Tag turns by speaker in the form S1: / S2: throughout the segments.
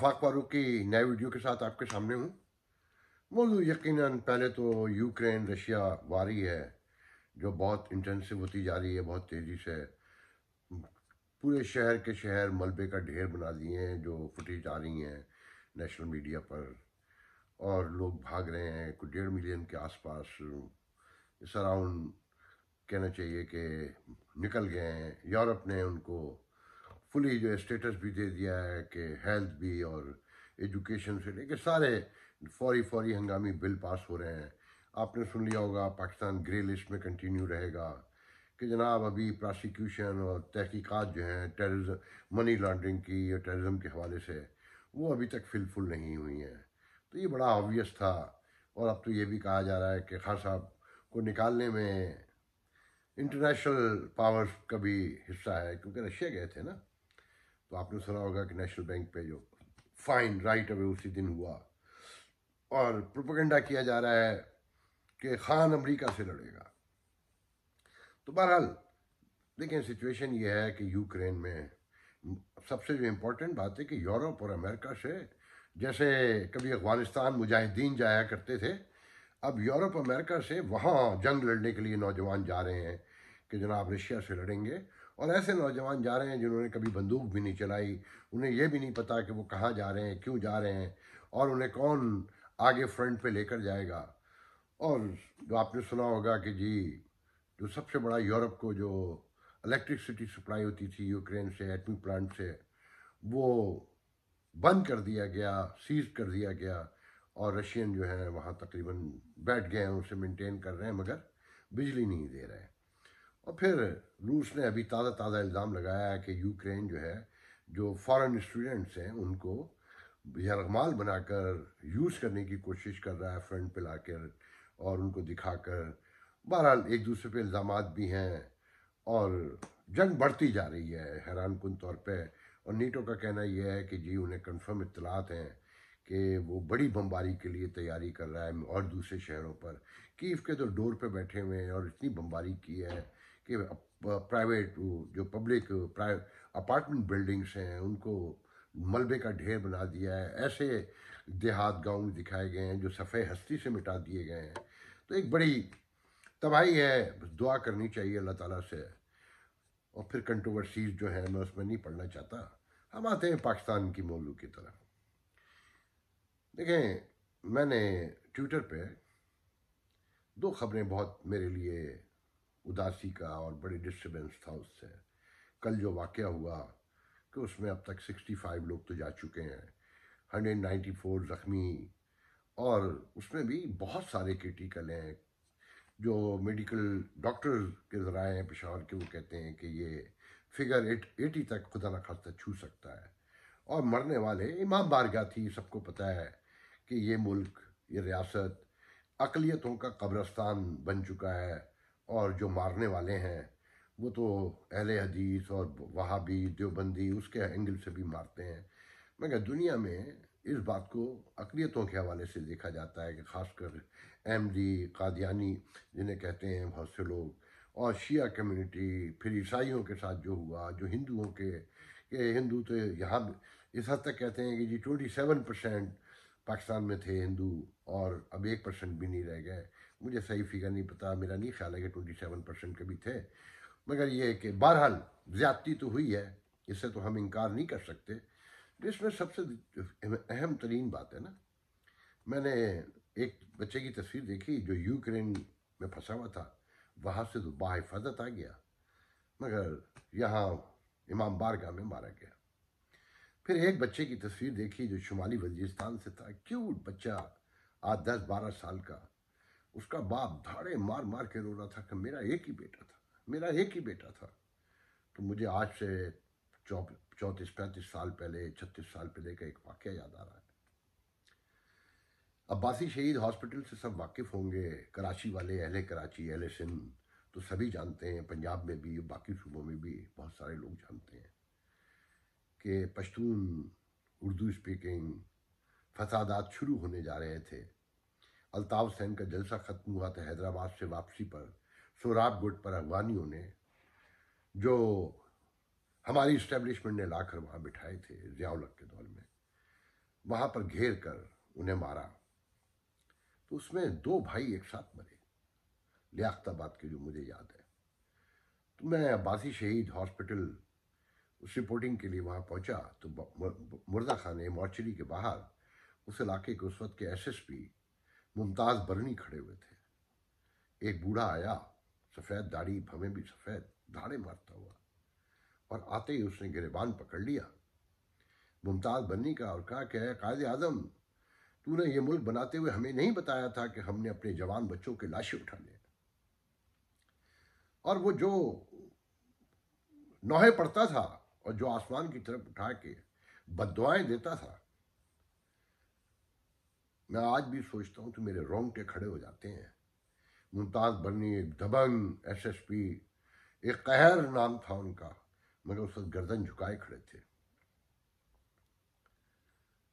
S1: आफाक फारूक की नए वीडियो के साथ आपके सामने हूँ मौजूद यकीन पहले तो यूक्रेन रशिया वारी है जो बहुत इंटेंसिव होती जा रही है बहुत तेज़ी से पूरे शहर के शहर मलबे का ढेर बना दिए हैं जो फुटेज आ रही हैं नेशनल मीडिया पर और लोग भाग रहे हैं कुछ डेढ़ मिलियन के आसपास अराउंड कहना चाहिए कि निकल गए हैं यूरोप ने उनको फुली जो है स्टेटस भी दे दिया है कि हेल्थ भी और एजुकेशन से लेकर सारे फौरी फौरी हंगामी बिल पास हो रहे हैं आपने सुन लिया होगा पाकिस्तान ग्रे लिस्ट में कंटिन्यू रहेगा कि जनाब अभी प्रोसिक्यूशन और तहकीकात जो हैं टेररिज्म मनी लॉन्ड्रिंग की या टेररिज्म के हवाले से वो अभी तक फिलफुल नहीं हुई हैं तो ये बड़ा ऑबियस था और अब तो ये भी कहा जा रहा है कि खान साहब को निकालने में इंटरनेशनल पावर्स का भी हिस्सा है क्योंकि रशिया गए थे ना तो आपने सुना होगा कि नेशनल बैंक पे जो फाइन राइट अवे उसी दिन हुआ और प्रोपोगंडा किया जा रहा है कि खान अमेरिका से लड़ेगा तो बहरहाल लेकिन सिचुएशन ये है कि यूक्रेन में सबसे जो इम्पोर्टेंट बात है कि यूरोप और अमेरिका से जैसे कभी अफगानिस्तान मुजाहिदीन जाया करते थे अब यूरोप अमेरिका से वहाँ जंग लड़ने के लिए नौजवान जा रहे हैं कि जनाब रशिया से लड़ेंगे और ऐसे नौजवान जा रहे हैं जिन्होंने कभी बंदूक भी नहीं चलाई उन्हें यह भी नहीं पता कि वो कहाँ जा रहे हैं क्यों जा रहे हैं और उन्हें कौन आगे फ्रंट पे लेकर जाएगा और जो आपने सुना होगा कि जी जो सबसे बड़ा यूरोप को जो इलेक्ट्रिसिटी सप्लाई होती थी यूक्रेन से एटमी प्लांट से वो बंद कर दिया गया सीज कर दिया गया और रशियन जो है वहाँ तकरीबन बैठ गए हैं उसे मेंटेन कर रहे हैं मगर बिजली नहीं दे रहे हैं और फिर रूस ने अभी ताज़ा ताज़ा इल्ज़ाम लगाया है कि यूक्रेन जो है जो फॉरेन स्टूडेंट्स हैं उनको यरगमाल बनाकर यूज़ करने की कोशिश कर रहा है फ्रंट पे लाकर और उनको दिखाकर बहरहाल एक दूसरे पे इल्ज़ाम भी हैं और जंग बढ़ती जा रही है हैरान कन तौर पर और नीटो का कहना यह है कि जी उन्हें कन्फर्म इतलात हैं कि वो बड़ी बमबारी के लिए तैयारी कर रहा है और दूसरे शहरों पर कीव के तो डोर पे बैठे हुए हैं और इतनी बमबारी की है कि प्राइवेट जो पब्लिक अपार्टमेंट बिल्डिंग्स हैं उनको मलबे का ढेर बना दिया है ऐसे देहात गांव दिखाए गए हैं जो सफ़े हस्ती से मिटा दिए गए हैं तो एक बड़ी तबाही है दुआ करनी चाहिए अल्लाह ताला से और फिर कंट्रोवर्सीज जो है मैं उसमें नहीं पढ़ना चाहता हम आते हैं पाकिस्तान की मौलू की तरफ देखें मैंने ट्विटर पे दो खबरें बहुत मेरे लिए उदासी का और बड़ी डिस्टर्बेंस था उससे कल जो वाक़ हुआ कि उसमें अब तक 65 लोग तो जा चुके हैं 194 ज़ख्मी और उसमें भी बहुत सारे क्रिटिकल हैं जो मेडिकल डॉक्टर के ज़राए हैं पेशावर के वो कहते हैं कि ये फिगर एट एटी तक खुदा न खास्ता छू सकता है और मरने वाले इमाम बारगा थी सबको पता है कि ये मुल्क ये रियासत अकलीतों का कब्रस्तान बन चुका है और जो मारने वाले हैं वो तो अहल हदीस और वहाबी देवबंदी उसके एंगल से भी मारते हैं मगर दुनिया में इस बात को अकलीतों के हवाले से देखा जाता है कि ख़ासकर अहमदी कादियानी जिन्हें कहते हैं बहुत से लोग और शिया कम्युनिटी फिर ईसाइयों के साथ जो हुआ जो हिंदुओं के ये हिंदू तो यहाँ इस हद तक कहते हैं कि जी ट्वेंटी सेवन परसेंट पाकिस्तान में थे हिंदू और अब एक परसेंट भी नहीं रह गए मुझे सही फिगर नहीं पता मेरा नहीं ख्याल है कि ट्वेंटी सेवन परसेंट कभी थे मगर ये कि बहरहाल ज़्यादती तो हुई है इससे तो हम इनकार नहीं कर सकते तो इसमें सबसे अहम तरीन बात है ना मैंने एक बच्चे की तस्वीर देखी जो यूक्रेन में फंसा हुआ था वहाँ से तो बाहिफाजत आ गया मगर यहाँ इमाम बारगाह में मारा गया फिर एक बच्चे की तस्वीर देखी जो शुमाली वजीस्तान से था क्यूट बच्चा आज दस बारह साल का उसका बाप धाड़े मार मार के रो रहा था कि मेरा एक ही बेटा था मेरा एक ही बेटा था तो मुझे आज से चौंतीस पैंतीस साल पहले छत्तीस साल पहले का एक वाक्य याद आ रहा है अब्बासी शहीद हॉस्पिटल से सब वाकिफ़ होंगे कराची वाले अहले कराची अहले सिंध तो सभी जानते हैं पंजाब में भी बाकी सूबों में भी बहुत सारे लोग जानते हैं के पश्तून उर्दू स्पीकिंग फसादात शुरू होने जा रहे थे अलताफ़ हुसैन का जलसा ख़त्म हुआ था तो हैदराबाद से वापसी पर सोराब गुट पर अफगानियों ने जो हमारी इस्टेब्लिशमेंट ने लाकर वहाँ बिठाए थे जियाउलक के दौर में वहाँ पर घेर कर उन्हें मारा तो उसमें दो भाई एक साथ मरे लियाख्ताबाद के जो मुझे याद है तो मैं अब्बासी शहीद हॉस्पिटल उस रिपोर्टिंग के लिए वहाँ पहुँचा तो मुर्दा ने मॉर्चरी के बाहर उस इलाके के उस वक्त के एसएसपी मुमताज़ बरनी खड़े हुए थे एक बूढ़ा आया सफ़ेद दाढ़ी हमें भी सफ़ेद धाड़े मारता हुआ और आते ही उसने गिरबान पकड़ लिया मुमताज़ बरनी का और कहा कि कायद आज़म तूने ये मुल्क बनाते हुए हमें नहीं बताया था कि हमने अपने जवान बच्चों के लाशें उठा लिया और वो जो नौहे पड़ता था और जो आसमान की तरफ उठा के बदवाएं देता था मैं आज भी सोचता हूं तो मेरे रोंगटे खड़े हो जाते हैं मुमताज बनी दबंग एसएसपी एक कहर नाम था उनका मगर उस वक्त गर्दन झुकाए खड़े थे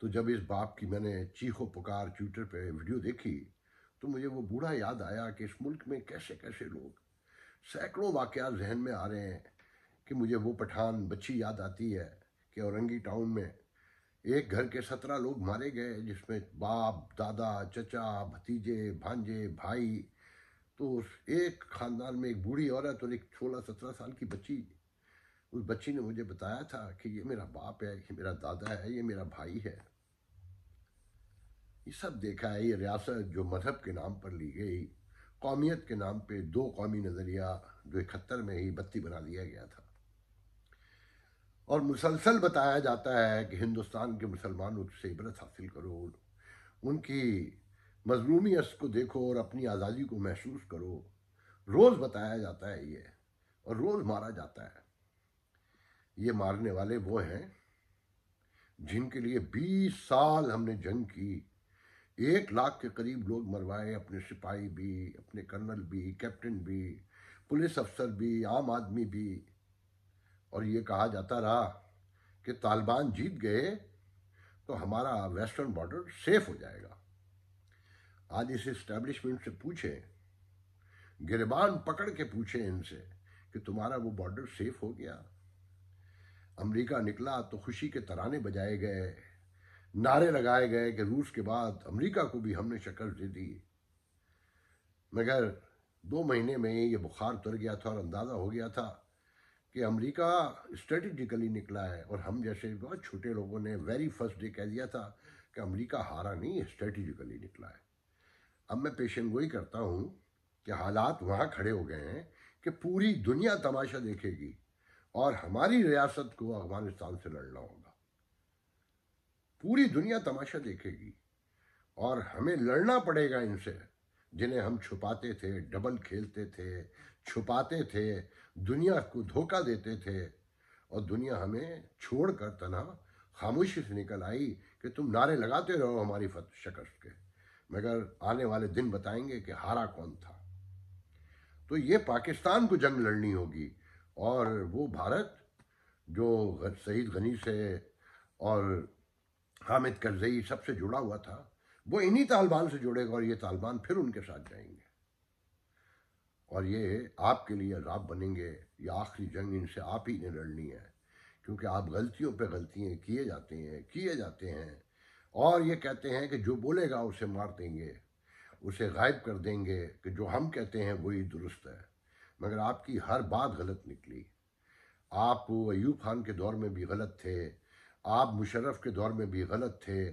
S1: तो जब इस बाप की मैंने चीखो पुकार ट्विटर पे वीडियो देखी तो मुझे वो बूढ़ा याद आया कि इस मुल्क में कैसे कैसे लोग सैकड़ों वाकया जहन में आ रहे हैं कि मुझे वो पठान बच्ची याद आती है कि औरंगी टाउन में एक घर के सत्रह लोग मारे गए जिसमें बाप दादा चचा भतीजे भांजे भाई तो एक ख़ानदान में एक बूढ़ी औरत और एक सोलह सत्रह साल की बच्ची उस बच्ची ने मुझे बताया था कि ये मेरा बाप है ये मेरा दादा है ये मेरा भाई है ये सब देखा है ये रियासत जो मजहब के नाम पर ली गई कौमियत के नाम पे दो कौमी नज़रिया जो इकहत्तर में ही बत्ती बना दिया गया था और मुसलसल बताया जाता है कि हिंदुस्तान के मुसलमानों से इबरत हासिल करो उनकी मजलूमियत को देखो और अपनी आज़ादी को महसूस करो रोज़ बताया जाता है ये और रोज़ मारा जाता है ये मारने वाले वो हैं जिनके लिए बीस साल हमने जंग की एक लाख के करीब लोग मरवाए अपने सिपाही भी अपने कर्नल भी कैप्टन भी पुलिस अफसर भी आम आदमी भी और ये कहा जाता रहा कि तालिबान जीत गए तो हमारा वेस्टर्न बॉर्डर सेफ हो जाएगा आज इस इस्टेब्लिशमेंट से पूछे गिरबान पकड़ के पूछे इनसे कि तुम्हारा वो बॉर्डर सेफ हो गया अमेरिका निकला तो खुशी के तराने बजाए गए नारे लगाए गए कि रूस के बाद अमेरिका को भी हमने शक्ल दे दी मगर दो महीने में ये बुखार उतर गया था और अंदाज़ा हो गया था कि अमेरिका स्ट्रेटिजिकली निकला है और हम जैसे बहुत छोटे लोगों ने वेरी फर्स्ट डे कह दिया था कि अमेरिका हारा नहीं स्ट्रेटिजिकली निकला है अब मैं पेशन गोई करता हूँ कि हालात वहाँ खड़े हो गए हैं कि पूरी दुनिया तमाशा देखेगी और हमारी रियासत को अफगानिस्तान से लड़ना होगा पूरी दुनिया तमाशा देखेगी और हमें लड़ना पड़ेगा इनसे जिन्हें हम छुपाते थे डबल खेलते थे छुपाते थे दुनिया को धोखा देते थे और दुनिया हमें छोड़कर तना खामोशी से निकल आई कि तुम नारे लगाते रहो हमारी फत शिकस्त के मगर आने वाले दिन बताएंगे कि हारा कौन था तो ये पाकिस्तान को जंग लड़नी होगी और वो भारत जो सईद गनी से और हामिद करजई सबसे जुड़ा हुआ था वो इन्हीं तालिबान से जुड़ेगा और ये तालिबान फिर उनके साथ जाएंगे और ये आपके लिए अजाब बनेंगे ये आखिरी जंग इनसे आप ही ने लड़नी है क्योंकि आप गलतियों पे गलतियाँ किए जाते हैं किए जाते हैं और ये कहते हैं कि जो बोलेगा उसे मार देंगे उसे गायब कर देंगे कि जो हम कहते हैं वही दुरुस्त है मगर आपकी हर बात गलत निकली आप अयूब खान के दौर में भी गलत थे आप मुशर्रफ के दौर में भी गलत थे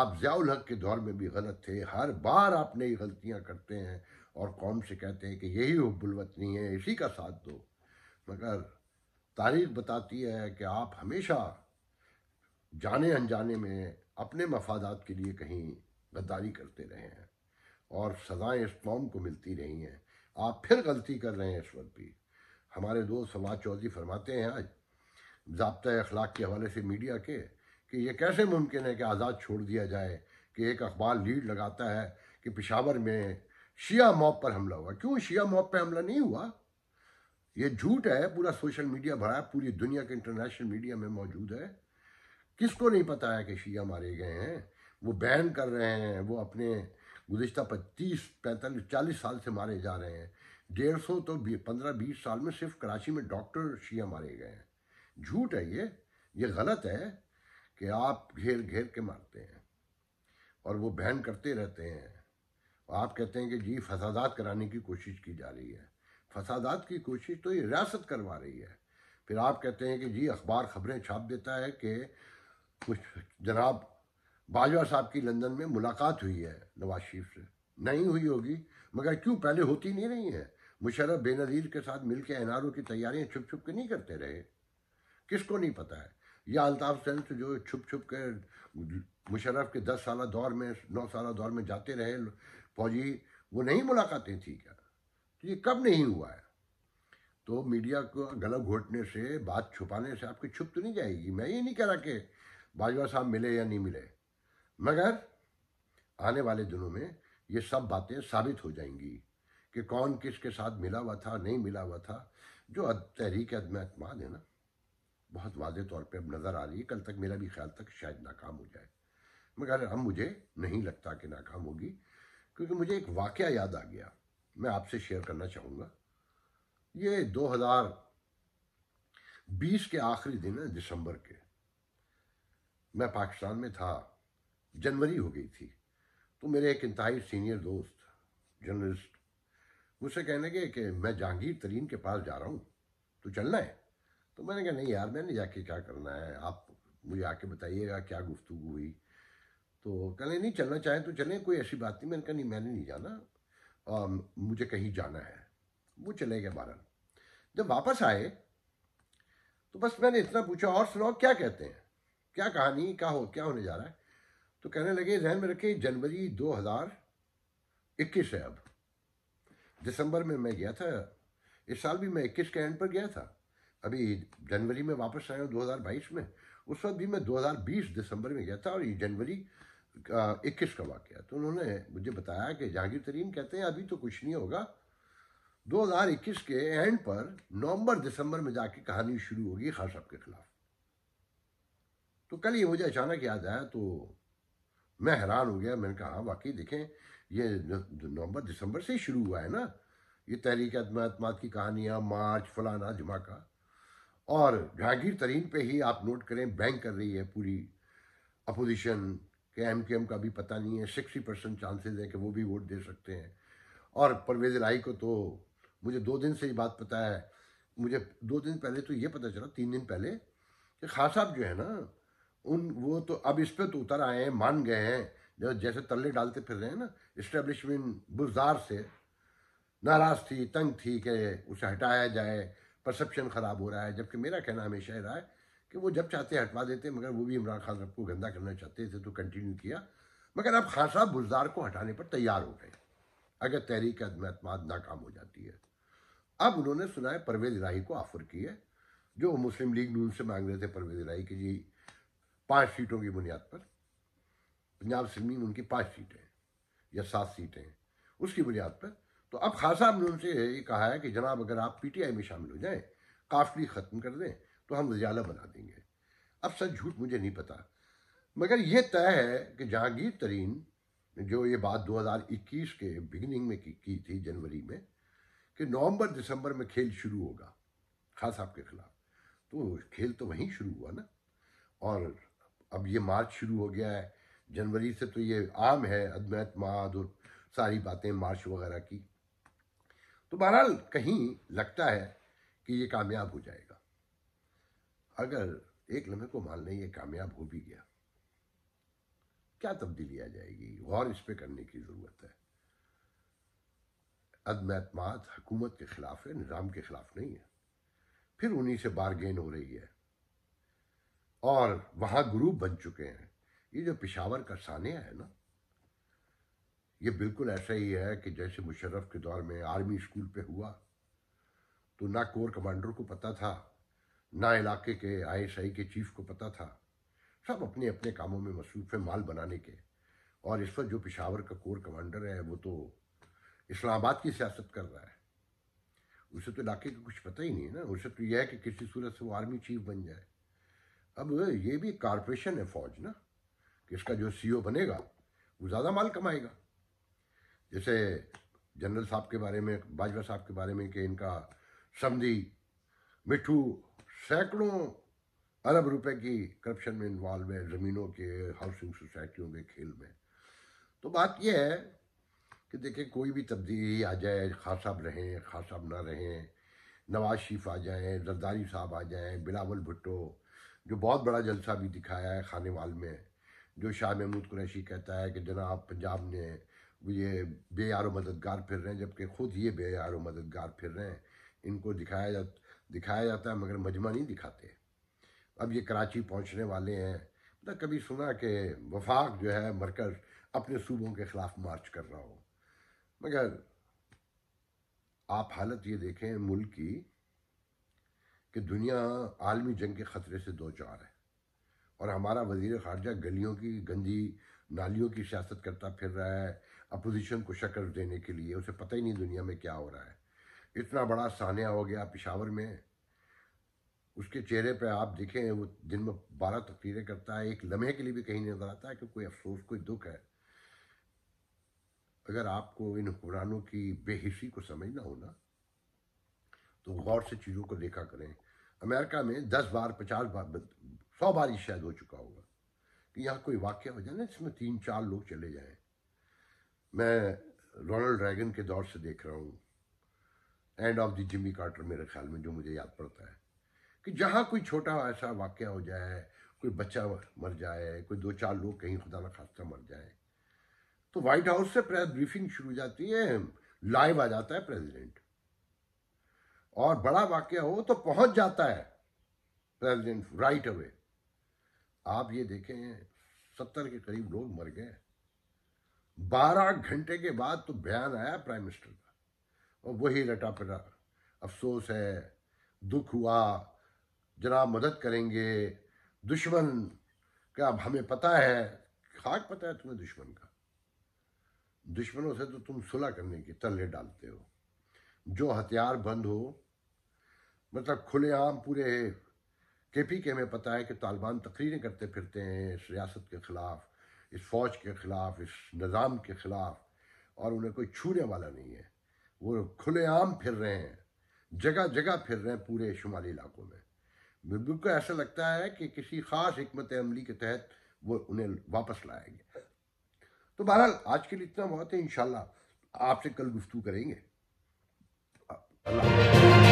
S1: आप जयाल हक के दौर में भी गलत थे हर बार आप नई गलतियाँ करते हैं और कौम से कहते हैं कि यही वो बुलवतनी है इसी का साथ दो मगर तारीख बताती है कि आप हमेशा जाने अनजाने में अपने मफादात के लिए कहीं गद्दारी करते रहे हैं और सज़ाएँ इस कौम को मिलती रही हैं आप फिर गलती कर रहे हैं इस वक्त भी हमारे दोस्त समाज चौधरी फरमाते हैं आज जबता अखलाक के हवाले से मीडिया के कि ये कैसे मुमकिन है कि आज़ाद छोड़ दिया जाए कि एक अखबार लीड लगाता है कि पिशावर में शिया मॉब पर हमला हुआ क्यों शिया मॉब पर हमला नहीं हुआ ये झूठ है पूरा सोशल मीडिया भरा है पूरी दुनिया के इंटरनेशनल मीडिया में मौजूद है किसको नहीं पता है कि शिया मारे गए हैं वो बैन कर रहे हैं वो अपने गुजशत पच्चीस पैंतालीस चालीस साल से मारे जा रहे हैं डेढ़ सौ तो पंद्रह बीस साल में सिर्फ कराची में डॉक्टर शिया मारे गए हैं झूठ है ये ये गलत है कि आप घेर घेर के मारते हैं और वो बैन करते रहते हैं आप कहते हैं कि जी फसादात कराने की कोशिश की जा रही है फसादात की कोशिश तो ये रियासत करवा रही है फिर आप कहते हैं कि जी अखबार खबरें छाप देता है कि कुछ जनाब बाजवा साहब की लंदन में मुलाकात हुई है नवाज शरीफ से नहीं हुई होगी मगर क्यों पहले होती नहीं रही है मुशरफ बेनज़ीर के साथ मिल के ओ की तैयारियां छुप छुप के नहीं करते रहे किसको नहीं पता है या अल्ताफ सेंस जो छुप छुप के मुशरफ के दस साल दौर में नौ साल दौर में जाते रहे फौजी वो नहीं मुलाकातें थी क्या तो ये कब नहीं हुआ है तो मीडिया को गलत घोटने से बात छुपाने से आपकी छुप तो नहीं जाएगी मैं ये नहीं कह रहा कि बाजवा साहब मिले या नहीं मिले मगर आने वाले दिनों में ये सब बातें साबित हो जाएंगी कि कौन किसके साथ मिला हुआ था नहीं मिला हुआ था जो तहरीक अदम अतमाद है ना बहुत वाजे तौर पे अब नज़र आ रही है कल तक मेरा भी ख्याल तक शायद नाकाम हो जाए मगर अब मुझे नहीं लगता कि नाकाम होगी क्योंकि मुझे एक वाक़ याद आ गया मैं आपसे शेयर करना चाहूँगा ये 2020 के आखिरी दिन है दिसंबर के मैं पाकिस्तान में था जनवरी हो गई थी तो मेरे एक इंतहाई सीनियर दोस्त जर्नलिस्ट मुझसे कहने के कि मैं जहांगीर तरीन के पास जा रहा हूँ तो चलना है तो मैंने कहा नहीं यार मैंने जाके क्या करना है आप मुझे आके बताइएगा क्या गुफ्तु हुई तो कहने नहीं चलना चाहें तो चलें कोई ऐसी बात नहीं मैंने कहा नहीं मैंने नहीं जाना आ, मुझे कहीं जाना है वो चले गए बारह जब वापस आए तो बस मैंने इतना पूछा और सुनाओ क्या कहते हैं क्या कहानी क्या हो क्या होने जा रहा है तो कहने लगे जहन में रखे जनवरी 2021 है अब दिसंबर में मैं गया था इस साल भी मैं 21 के एंड पर गया था अभी जनवरी में वापस आया हूँ दो में उस वक्त भी मैं 2020 दिसंबर में गया था और ये जनवरी इक्कीस का वाक्य तो उन्होंने मुझे बताया कि जागीर तरीन कहते हैं अभी तो कुछ नहीं होगा 2021 के एंड पर नवंबर दिसंबर में जाके कहानी शुरू होगी खास साहब के खिलाफ तो कल ये मुझे अचानक याद आया तो मैं हैरान हो गया मैंने कहा हाँ, वाकई देखें ये नवंबर दिसंबर से ही शुरू हुआ है ना ये तहरीक अदमात की कहानियाँ मार्च फलाना धमाका और जहांगीर तरीन पे ही आप नोट करें बैंक कर रही है पूरी अपोजिशन कि एम का भी पता नहीं है सिक्सटी परसेंट चांसेज हैं कि वो भी वोट दे सकते हैं और परवेज राई को तो मुझे दो दिन से ये बात पता है मुझे दो दिन पहले तो ये पता चला तीन दिन पहले कि खास साहब जो है ना उन वो तो अब इस पर तो उतर आए हैं मान गए हैं जैसे तल्ले डालते फिर रहे हैं ना इस्टेब्लिशमेंट बुजार से नाराज़ थी तंग थी कि उसे हटाया जाए परसेप्शन ख़राब हो रहा है जबकि मेरा कहना हमेशा ही रहा है कि वो जब चाहते हटवा देते मगर वो भी इमरान खान साहब को गंदा करना चाहते थे तो कंटिन्यू किया मगर अब खान साहब बुजदार को हटाने पर तैयार हो गए अगर तहरीक अतमाद नाकाम हो जाती है अब उन्होंने सुना है परवेज राही को ऑफर की है जो मुस्लिम लीग नून से मांग रहे थे परवेज राही की जी पाँच सीटों की बुनियाद पर पंजाब मुस्लिम उनकी पाँच सीटें या सात सीटें उसकी बुनियाद पर तो अब खासा हमने उनसे ये कहा है कि जनाब अगर आप पीटीआई में शामिल हो जाएं काफली ख़त्म कर दें तो हम रजाला बना देंगे अब सच झूठ मुझे नहीं पता मगर ये तय है कि जहांगीर तरीन जो ये बात 2021 के बिगिनिंग में की, की थी जनवरी में कि नवंबर दिसंबर में खेल शुरू होगा खास साहब के खिलाफ तो खेल तो वहीं शुरू हुआ ना और अब ये मार्च शुरू हो गया है जनवरी से तो ये आम है अदमैत माद और सारी बातें मार्च वगैरह की तो बहरहाल कहीं लगता है कि ये कामयाब हो जाएगा अगर एक लम्हे को मान लें ये कामयाब हो भी गया क्या तब्दीली आ जाएगी गौर इस पर करने की ज़रूरत है अदम अतमाद हुकूमत के ख़िलाफ़ है निज़ाम के ख़िलाफ़ नहीं है फिर उन्हीं से बारगेन हो रही है और वहां ग्रुप बन चुके हैं ये जो पिशावर का सानिया है ना ये बिल्कुल ऐसा ही है कि जैसे मुशर्रफ के दौर में आर्मी स्कूल पे हुआ तो ना कोर कमांडर को पता था ना इलाके के आईएसआई के चीफ को पता था सब अपने अपने कामों में मसरूफ है माल बनाने के और इस वक्त जो पिशावर का कोर कमांडर है वो तो इस्लामाबाद की सियासत कर रहा है उसे तो इलाके का कुछ पता ही नहीं है ना उसे तो यह है कि किसी सूरत से वो आर्मी चीफ बन जाए अब ये भी कॉरपोरेशन है फौज ना कि इसका जो सीईओ बनेगा वो ज़्यादा माल कमाएगा जैसे जनरल साहब के बारे में बाजवा साहब के बारे में कि इनका समझी मिठू सैकड़ों अरब रुपए की करप्शन में इन्वॉल्व है ज़मीनों के हाउसिंग सोसाइटियों के खेल में तो बात यह है कि देखिए कोई भी तब्दीली आ जाए खास साहब रहें खास साहब ना रहें नवाज शरीफ आ जाएं जरदारी साहब आ जाएं बिलावल भुट्टो जो बहुत बड़ा जलसा भी दिखाया है खाने वाल में जो शाह महमूद कुरैशी कहता है कि जनाब पंजाब ने ये बेयार मददगार फिर रहे हैं जबकि खुद ये बेयार मददगार फिर रहे हैं इनको दिखाया जाता दिखाया जाता है मगर मजमा नहीं दिखाते अब ये कराची पहुंचने वाले हैं मतलब कभी सुना कि वफाक जो है मरकज़ अपने सूबों के ख़िलाफ़ मार्च कर रहा हो मगर आप हालत ये देखें मुल्क की कि दुनिया आलमी जंग के ख़तरे से दो चार है और हमारा वजीर खारजा गलियों की गंदी नालियों की सियासत करता फिर रहा है अपोजिशन को शक्ल देने के लिए उसे पता ही नहीं दुनिया में क्या हो रहा है इतना बड़ा सानिया हो गया पिशावर में उसके चेहरे पे आप दिखे वो दिन में बारह तकरीरें करता है एक लम्हे के लिए भी कहीं नजर आता है कि कोई अफसोस कोई दुख है अगर आपको इन हुरानों की बेहिसी को समझना हो ना तो गौर से चीज़ों को देखा करें अमेरिका में दस बार पचास बार सौ बार ही शायद हो चुका होगा कि यहाँ कोई वाक्य हो जाए ना इसमें तीन चार लोग चले जाएं मैं रोनल्ड ड्रैगन के दौर से देख रहा हूँ end of the Jimmy Carter मेरे ख्याल में जो मुझे याद पड़ता है कि जहाँ कोई छोटा ऐसा वाक्य हो जाए कोई बच्चा मर जाए कोई दो चार लोग कहीं खुदा न खास्ता मर जाए तो व्हाइट हाउस से प्रेस ब्रीफिंग शुरू हो जाती है लाइव आ जाता है प्रेसिडेंट और बड़ा वाक्य हो तो पहुंच जाता है प्रेसिडेंट राइट अवे आप ये देखें सत्तर के करीब लोग मर गए बारह घंटे के बाद तो बयान आया प्राइम मिनिस्टर का और वही रटा पटा अफसोस है दुख हुआ जरा मदद करेंगे दुश्मन का अब हमें पता है खाक पता है तुम्हें दुश्मन का दुश्मनों से तो तुम सुलह करने की तले डालते हो जो हथियार बंद हो मतलब खुलेआम पूरे के पी के में पता है कि तालिबान तकरीरें करते फिरते हैं इस रियासत के ख़िलाफ़ इस फ़ौज के ख़िलाफ़ इस निज़ाम के ख़िलाफ़ और उन्हें कोई छूने वाला नहीं है वो खुलेआम फिर रहे हैं जगह जगह फिर रहे हैं पूरे शुमाली इलाकों में बिल्कुल ऐसा लगता है कि किसी ख़ास हमत अमली के तहत वो उन्हें वापस लाएंगे तो बहरहाल आज के लिए इतना बहुत है इन आपसे कल गुफ्तु करेंगे अल्लाह